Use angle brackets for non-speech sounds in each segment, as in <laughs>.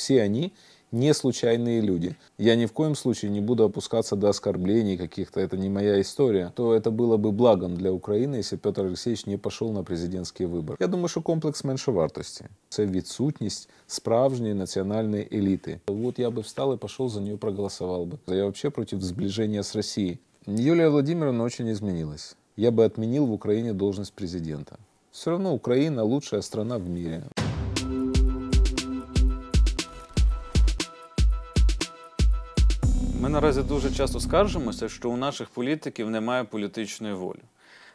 Все они не случайные люди. Я ни в коем случае не буду опускаться до оскорблений каких-то, это не моя история, то это было бы благом для Украины, если Петр Алексеевич не пошел на президентський вибори. Я думаю, что комплекс меншовартості це відсутність справжней национальной элиты. Вот я бы встал и пошел за нее проголосовал бы. Я вообще против сближения с Россией. Юлия Владимировна очень изменилась. Я бы отменил в Украине должность президента. Все равно Украина лучшая страна в мире. Ми наразі дуже часто скаржимося, що у наших політиків немає політичної волі.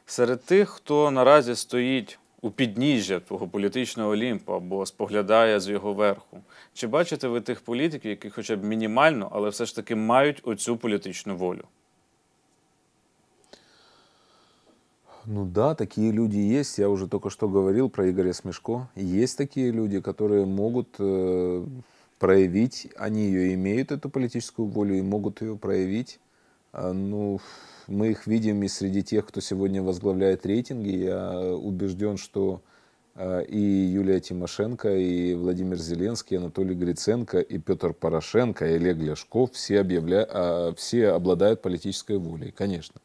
Серед тих, хто наразі стоїть у підніжжя того політичного олімпу або споглядає з його верху, чи бачите ви тих політиків, які хоча б мінімально, але все ж таки мають оцю політичну волю? Ну да, такие люди есть. Я уже только что говорил про Игоря Смешко. Есть такие люди, которые могут э, проявить. Они ее имеют, эту политическую волю, и могут ее проявить. А, ну, мы их видим и среди тех, кто сегодня возглавляет рейтинги. Я убежден, что а, и Юлия Тимошенко, и Владимир Зеленский, и Анатолий Гриценко, и Петр Порошенко, и Олег Ляшков все, объявля... А, все обладают политической волей, конечно.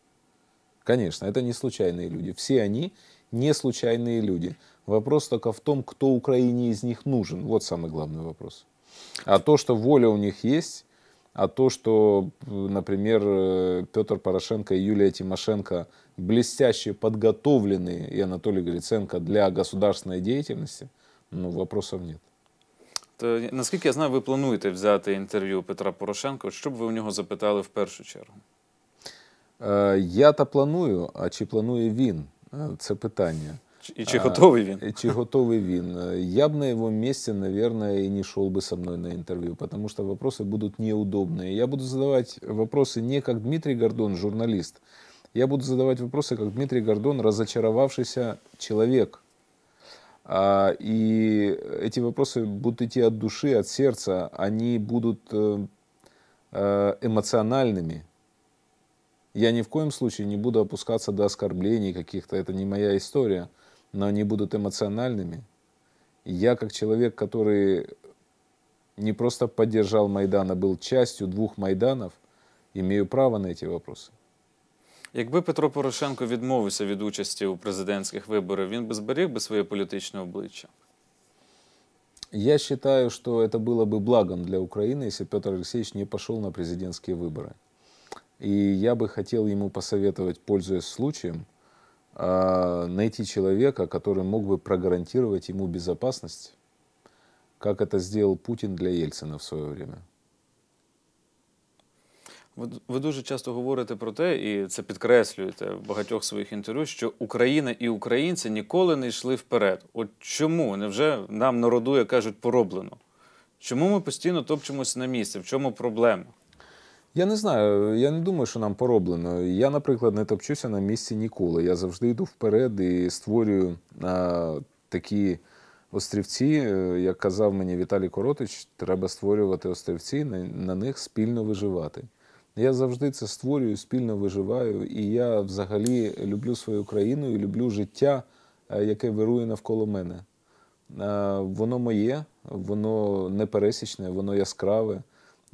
Конечно, это не случайные люди. Все они не случайные люди. Вопрос только в том, кто Украине из них нужен. Вот самый главный вопрос. А то, что воля у них есть, а то, что, например, э, Петр Порошенко и Юлия Тимошенко блестяще подготовлены, и Анатолий Гриценко, для государственной деятельности, ну, вопросов нет. То, наскільки я знаю, ви плануєте взяти інтерв'ю Петра Порошенка, що б ви у нього запитали в першу чергу? Е, я то планую, а чи планує він? Е, це питання. И чи готовий він? Чи готовый він? А, Я бы на его месте, наверное, и не шел бы со мной на интервью, потому что вопросы будут неудобные. Я буду задавать вопросы не как Дмитрий Гордон, журналист. Я буду задавать вопросы как Дмитрий Гордон, разочаровавшийся человек. А, и эти вопросы будут идти от души, от сердца. Они будут э, э, эмоциональными. Я ни в коем случае не буду опускаться до оскорблений каких-то. Это не моя история но они будут эмоциональными. я, как человек, который не просто поддержал Майдан, а был частью двух Майданов, имею право на эти вопросы. Якби Петро Порошенко відмовився від участі у президентських виборах, він би зберіг би своє політичне обличчя? Я считаю, что это было бы благом для Украины, если Петр Алексеевич не пошел на президентские выборы. И я бы хотел ему посоветовать, пользуясь случаем, найти человека, который мог бы прогарантировать ему безопасность, как это сделал Путин для Єльцина в своє время. Ви дуже часто говорите про те, і це підкреслюєте в багатьох своїх інтерв'ю, що Україна і українці ніколи не йшли вперед. От чому невже нам народу, як кажуть, пороблено? Чому ми постійно топчемось на місці? В чому проблема? Я не знаю, я не думаю, що нам пороблено. Я, наприклад, не топчуся на місці ніколи. Я завжди йду вперед і створюю а, е, такі острівці. Е, як казав мені Віталій Коротич, треба створювати острівці, на, на них спільно виживати. Я завжди це створюю, спільно виживаю, і я взагалі люблю свою країну і люблю життя, е, яке вирує навколо мене. Воно моє, воно непересічне, воно яскраве.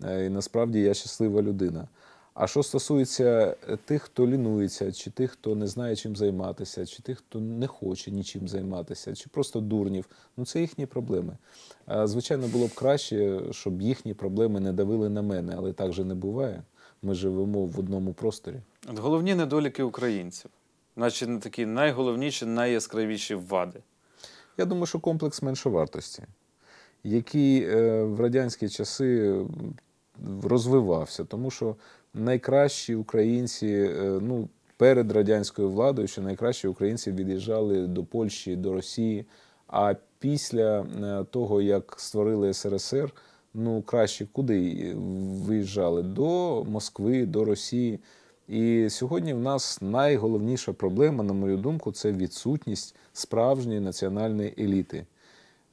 Е, і насправді я щаслива людина. А що стосується е, тих, хто лінується, чи тих, хто не знає, чим займатися, чи тих, хто не хоче нічим займатися, чи просто дурнів, ну це їхні проблеми. Звичайно, було б краще, щоб їхні проблеми не давили на мене, але так же не буває. Ми живемо в одному просторі. От Головні недоліки українців, наче не такі найголовніші, найяскравіші вади. Я думаю, що комплекс меншовартості. Які е, в радянські часи розвивався, тому що найкращі українці, е, ну перед радянською владою, що найкращі українці від'їжджали до Польщі, до Росії. А після е, того, як створили СРСР, ну краще куди виїжджали до Москви, до Росії. І сьогодні в нас найголовніша проблема, на мою думку, це відсутність справжньої національної еліти.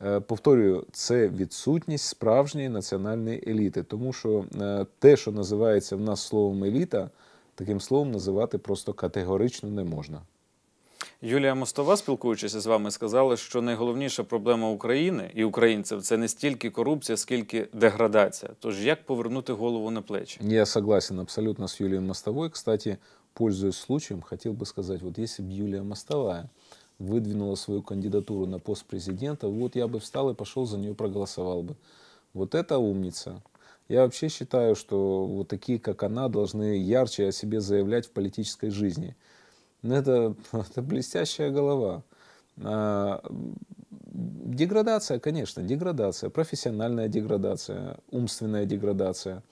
Е, повторюю, це відсутність справжньої національної еліти, тому що е, те, що називається в нас словом еліта, таким словом називати просто категорично не можна. Юлія Мостова, спілкуючись з вами, сказала, що найголовніша проблема України і українців це не стільки корупція, скільки деградація. Тож як повернути голову на плечі? Я согласен абсолютно з Юлією Мостовою. Кстати, пользуюсь случаєм, хотів би сказати: от якщо б Юлія Мостова выдвинула свою кандидатуру на пост президента, вот я бы встал и пошел за нее проголосовал бы. Вот это умница. Я вообще считаю, что вот такие, как она, должны ярче о себе заявлять в политической жизни. Ну, это, <laughs> это блестящая голова. А, деградация, конечно, деградация, профессиональная деградация, умственная деградация.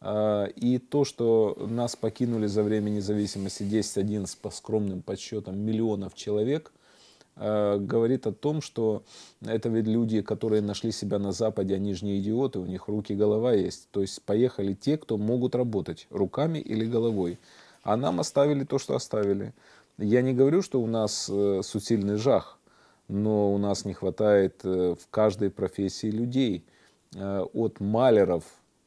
А, и то, что нас покинули за время независимости 10-11 по скромным подсчетам миллионов человек, Э, говорит о том, что это ведь люди, которые нашли себя на Западе, они же не идиоты, у них руки и голова есть. То есть поехали те, кто могут работать руками или головой. А нам оставили то, что оставили. Я не говорю, что у нас э, сутильный жах, но у нас не хватает э, в каждой профессии людей. От маляров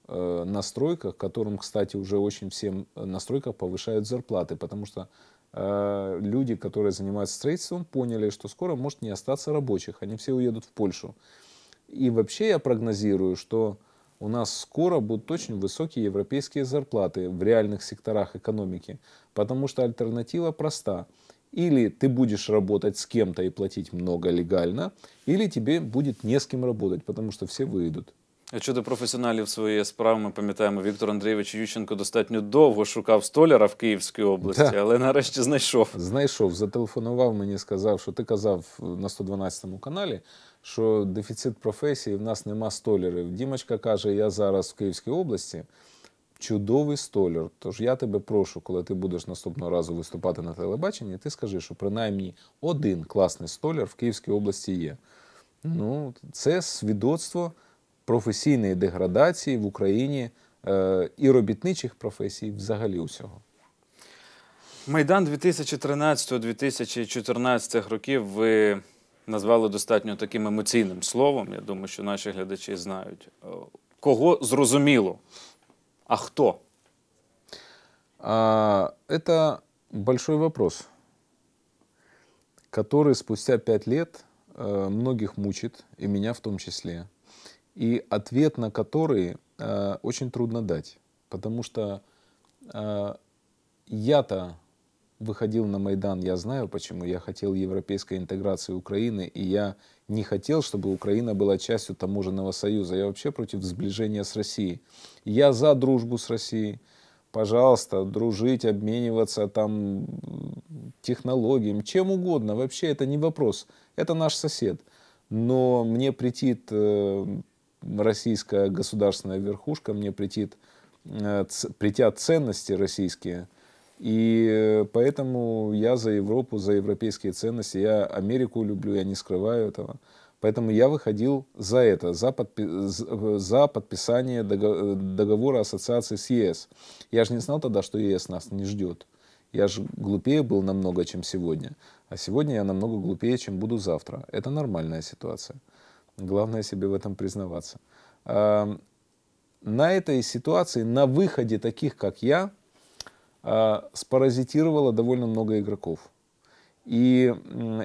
на стройках, которым, кстати, уже очень всем на стройках повышают зарплаты, потому что Э, люди, которые занимаются строительством, поняли, что скоро может не остаться рабочих, они все уедут в Польшу. И вообще я прогнозирую, что у нас скоро будут очень высокие европейские зарплаты в реальных секторах экономики, потому что альтернатива проста. Или ты будешь работать с кем-то и платить много легально, или тебе будет не с кем работать, потому что все выйдут. Щодо професіоналів своєї справи, ми пам'ятаємо, Віктор Андрійович Ющенко достатньо довго шукав столяра в Київській області, да. але нарешті знайшов. Знайшов, зателефонував мені, сказав, що ти казав на 112-му каналі, що дефіцит професії в нас нема столярів. Дімочка каже: я зараз в Київській області. Чудовий столяр. Тож я тебе прошу, коли ти будеш наступного разу виступати на телебаченні, ти скажи, що принаймні один класний столяр в Київській області є. Ну, це свідоцтво професійної деградації в Україні е, і робітничих професій взагалі усього. Майдан 2013-2014 років ви назвали достатньо таким емоційним словом. Я думаю, що наші глядачі знають. Е, кого зрозуміло? А хто? Це Это большой вопрос, который спустя 5 лет е, многих мучит, і мене в тому числі. и ответ на который э, очень трудно дать, потому что э, я-то выходил на Майдан, я знаю почему, я хотел европейской интеграции Украины, и я не хотел, чтобы Украина была частью таможенного союза. Я вообще против сближения с Россией. Я за дружбу с Россией. Пожалуйста, дружить, обмениваться там технологиями, чем угодно. Вообще это не вопрос. Это наш сосед. Но мне претит э, российская государственная верхушка, мне претит, э, притят ценности российские. И э, поэтому я за Европу, за европейские ценности. Я Америку люблю, я не скрываю этого. Поэтому я выходил за это, за, подпи- э, за подписание договора ассоциации с ЕС. Я же не знал тогда, что ЕС нас не ждет. Я же глупее был намного, чем сегодня. А сегодня я намного глупее, чем буду завтра. Это нормальная ситуация. Главное себе в этом признаваться. На этой ситуации, на выходе таких, как я, а, спаразитировало довольно много игроков. И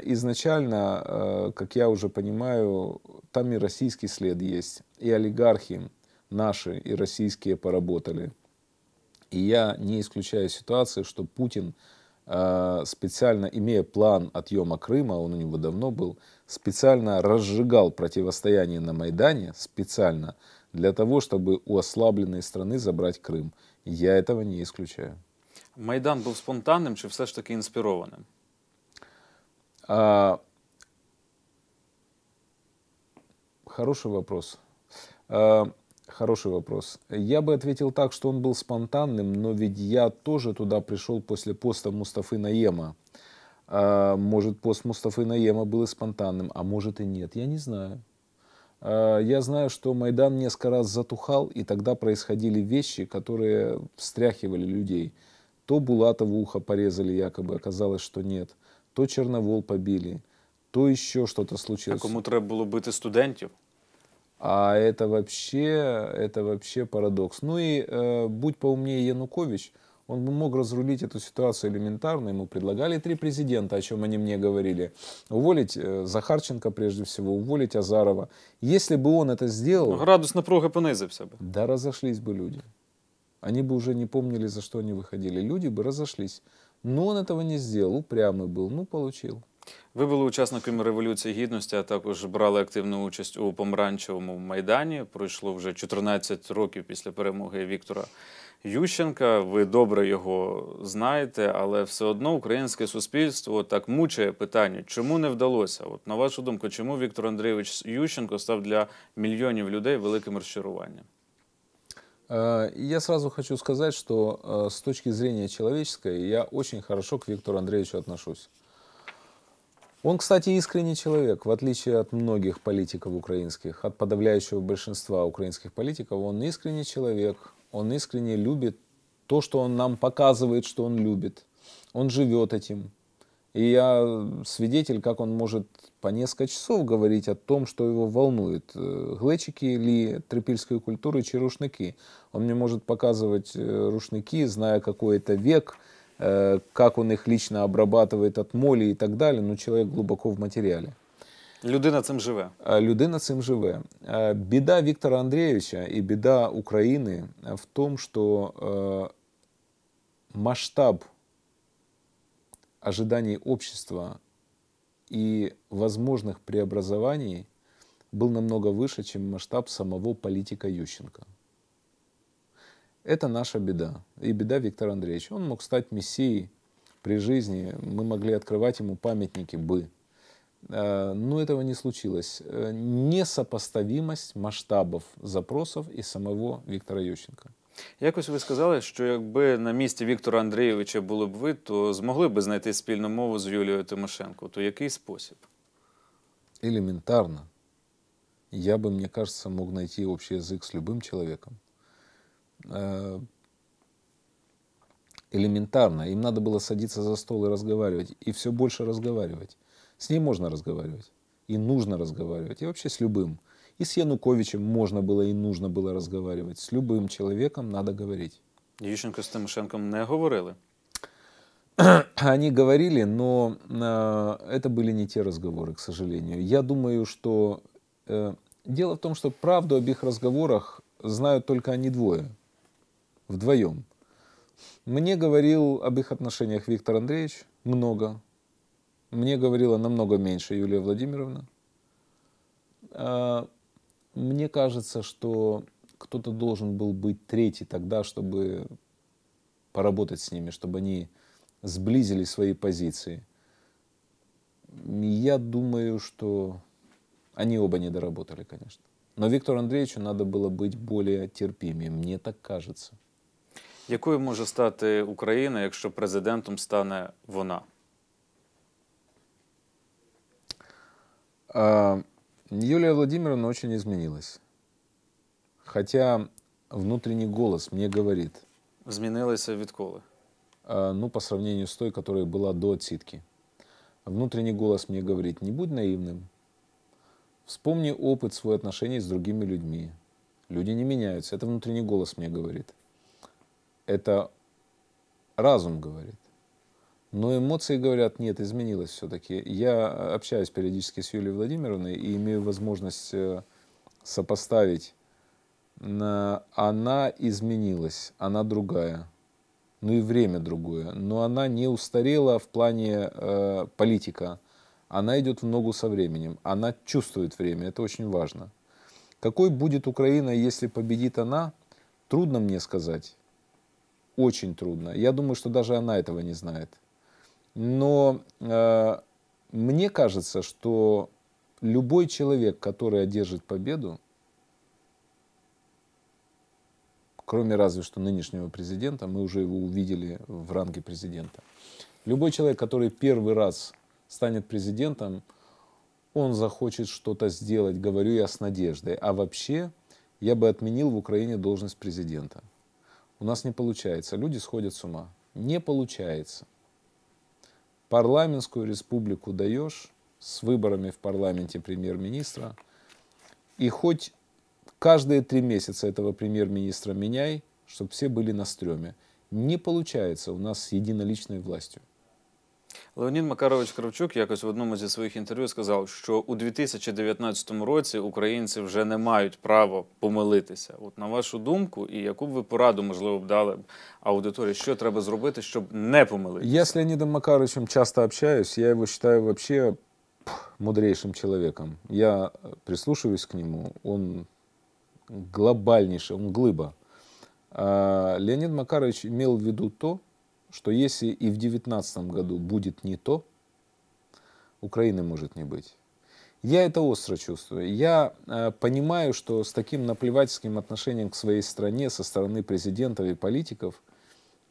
изначально, а, как я уже понимаю, там и российский след есть, и олигархи наши, и российские поработали. И я не исключаю ситуации, что Путин а, специально, имея план отъема Крыма, он у него давно был, специально разжигал противостояние на Майдане, специально, для того, чтобы у ослабленной страны забрать Крым. Я этого не исключаю. Майдан был спонтанным, чи все ж таки інспірованим? А, хороший вопрос. А, Хороший вопрос. Я бы ответил так, что он был спонтанным, но ведь я тоже туда пришел после поста Мустафы Наема. А, может, пост Мустафы Наема был и спонтанным, а может и нет, я не знаю. А, я знаю, что Майдан несколько раз затухал, и тогда происходили вещи, которые встряхивали людей. То Булатову ухо порезали якобы, оказалось, что нет. То Черновол побили, то еще что-то случилось. Так ему треба було бити студентів? А это вообще, это вообще парадокс. Ну и э, будь поумнее Янукович, он бы мог разрулить эту ситуацию элементарно. Ему предлагали три президента, о чем они мне говорили. Уволить э, Захарченко прежде всего, уволить Азарова. Если бы он это сделал... Градус напруги понизився бы. Да разошлись бы люди. Они бы уже не помнили, за что они выходили. Люди бы разошлись. Но он этого не сделал, упрямый был, ну получил. Ви були учасниками революції гідності, а також брали активну участь у помаранчевому майдані. Пройшло вже 14 років після перемоги Віктора Ющенка. Ви добре його знаєте, але все одно українське суспільство так мучає питання, чому не вдалося? От на вашу думку, чому Віктор Андрійович Ющенко став для мільйонів людей великим розчаруванням? Е, я сразу хочу сказать, что е, с точки зрения человеческой я очень хорошо к Виктору Андреевичу отношусь. Он, кстати, искренний человек, в отличие от многих политиков украинских, от подавляющего большинства украинских политиков, он искренний человек, он искренне любит то, что он нам показывает, что он любит. Он живет этим. И я свидетель, как он может по несколько часов говорить о том, что его волнует. Э, глечики или трипільської культуры чи рушники. Он мне может показывать э, рушники, зная какой это век, Э, как он их лично обрабатывает от молі і так далі. Ну, чоловік глибоко в матеріалі. Людина цим живе. Э, людина цим живе. Э, біда Віктора Андрійовича і біда України в тому, що масштаб ожиданий общества и возможных преобразований был намного выше, чем масштаб самого политика Ющенко. Это наша беда. И беда Виктора Андреевича. Он мог стать мессией при жизни. Мы могли открывать ему памятники бы. Э, но этого не случилось. Э, несопоставимость масштабов запросов и самого Виктора Ющенка. Якось ви сказали, що якби на місці Віктора Андрійовича були б ви, то змогли б знайти спільну мову з Юлією Тимошенко. То який спосіб? Елементарно. Я бы, мне кажется, мог найти общий язык с любым человеком. Э, элементарно. Им надо было садиться за стол и разговаривать. И все больше разговаривать. С ней можно разговаривать. И нужно разговаривать. И вообще с любым. И с Януковичем можно было и нужно было разговаривать. С любым человеком надо говорить. Ющенко с Тимошенком не говорили? <clears throat> Они говорили, но э, это были не те разговоры, к сожалению. Я думаю, что... Э, дело в том, что правду об их разговорах знают только они двое – вдвоем. Мне говорил об их отношениях Виктор Андреевич много. Мне говорила намного меньше Юлия Владимировна. А, мне кажется, что кто-то должен был быть третий тогда, чтобы поработать с ними, чтобы они сблизили свои позиции. Я думаю, что они оба не доработали, конечно. Но Виктору Андреевичу надо было быть более терпимее, мне так кажется. Якою може стати Україна, якщо президентом стане вона? А, Юлия Владимировна очень изменилась. Хотя внутренний голос мне говорит. Змінилася відколи? А, ну, по сравнению с той, которая была до отсидки. Внутренний голос мне говорит, не будь наивным. Вспомни опыт, свой отношений с другими людьми. Люди не меняются. Это внутренний голос мне говорит. Это разум говорит. Но эмоции говорят, нет, изменилось все-таки. Я общаюсь периодически с Юлией Владимировной и имею возможность э, сопоставить. Она изменилась, она другая. Ну и время другое. Но она не устарела в плане э, политика. Она идет в ногу со временем. Она чувствует время. Это очень важно. Какой будет Украина, если победит она, трудно мне сказать очень трудно. Я думаю, что даже она этого не знает. Но э, мне кажется, что любой человек, который одержит победу, кроме разве что нынешнего президента, мы уже его увидели в ранге президента. Любой человек, который первый раз станет президентом, он захочет что-то сделать, говорю я с надеждой. А вообще, я бы отменил в Украине должность президента. У нас не получается. Люди сходят с ума. Не получается. Парламентскую республику даешь с выборами в парламенте премьер-министра. И хоть каждые три месяца этого премьер-министра меняй, чтобы все были на стреме. Не получается у нас с единоличной властью. Леонід Макарович Кравчук якось в одному зі своїх інтерв'ю сказав, що у 2019 році українці вже не мають права помилитися. От на вашу думку, і яку б ви пораду, можливо, б дали аудиторії, що треба зробити, щоб не помилитися? Я з Леонідом Макаровичем часто общаюсь, я його вважаю взагалі мудрейшим чоловіком. Я прислушиваюсь к нему, он глобальнейший, он глыба. Леонид Макарович имел в виду то, что если и в 2019 году будет не то, Украины может не быть. Я это остро чувствую. Я э, понимаю, что с таким наплевательским отношением к своей стране со стороны президентов и политиков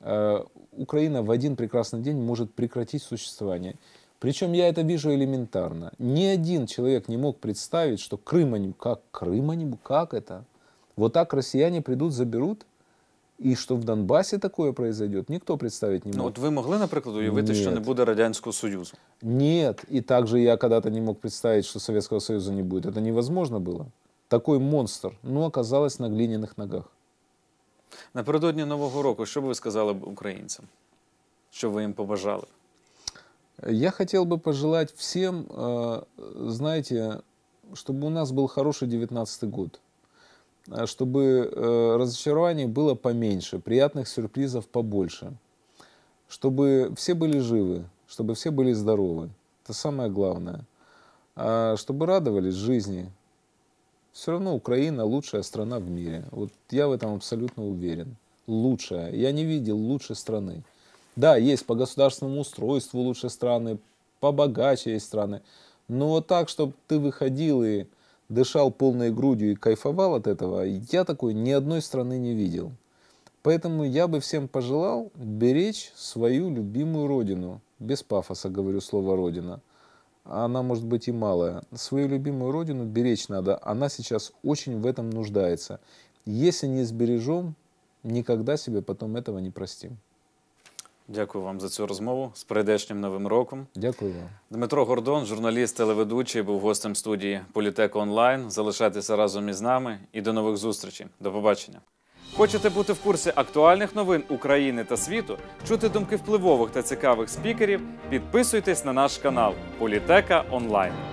э, Украина в один прекрасный день может прекратить существование. Причем я это вижу элементарно. Ни один человек не мог представить, что Крым они... Как Крым они... Как это? Вот так россияне придут, заберут? І що в Донбасі таке произойде, ніхто представити не може. Ну, от ви могли, наприклад, уявити, Нет. що не буде Радянського Союзу? Ні, і також я когда то не мог представити, що Совєтського Союзу не буде. Це невозможно було. Такий монстр, ну, оказалось на глиняних ногах. Напередодні Нового року, що б ви сказали б українцям? Що ви їм побажали? Я хотел бы пожелать всем, э, знаете, чтобы у нас был хороший 19 год. Э, чтобы э, разочарований было поменьше, приятных сюрпризов побольше, чтобы все были живы, чтобы все были здоровы. Это самое главное. А чтобы радовались жизни. Все равно Украина лучшая страна в мире. Вот я в этом абсолютно уверен. Лучшая. Я не видел лучшей страны. Да, есть по государственному устройству лучшие страны, побогаче есть страны. Но вот так, чтобы ты выходил и дышал полной грудью и кайфовал от этого, я такой ни одной страны не видел. Поэтому я бы всем пожелал беречь свою любимую родину. Без пафоса говорю слово «родина». Она может быть и малая. Свою любимую родину беречь надо. Она сейчас очень в этом нуждается. Если не сбережем, никогда себе потом этого не простим. Дякую вам за цю розмову. З прийдешнім новим роком. Дякую. Дмитро Гордон, журналіст, телеведучий, був гостем студії Політек Онлайн. Залишайтеся разом із нами і до нових зустрічей. До побачення. Хочете бути в курсі актуальних новин України та світу, чути думки впливових та цікавих спікерів? Підписуйтесь на наш канал Політека Онлайн.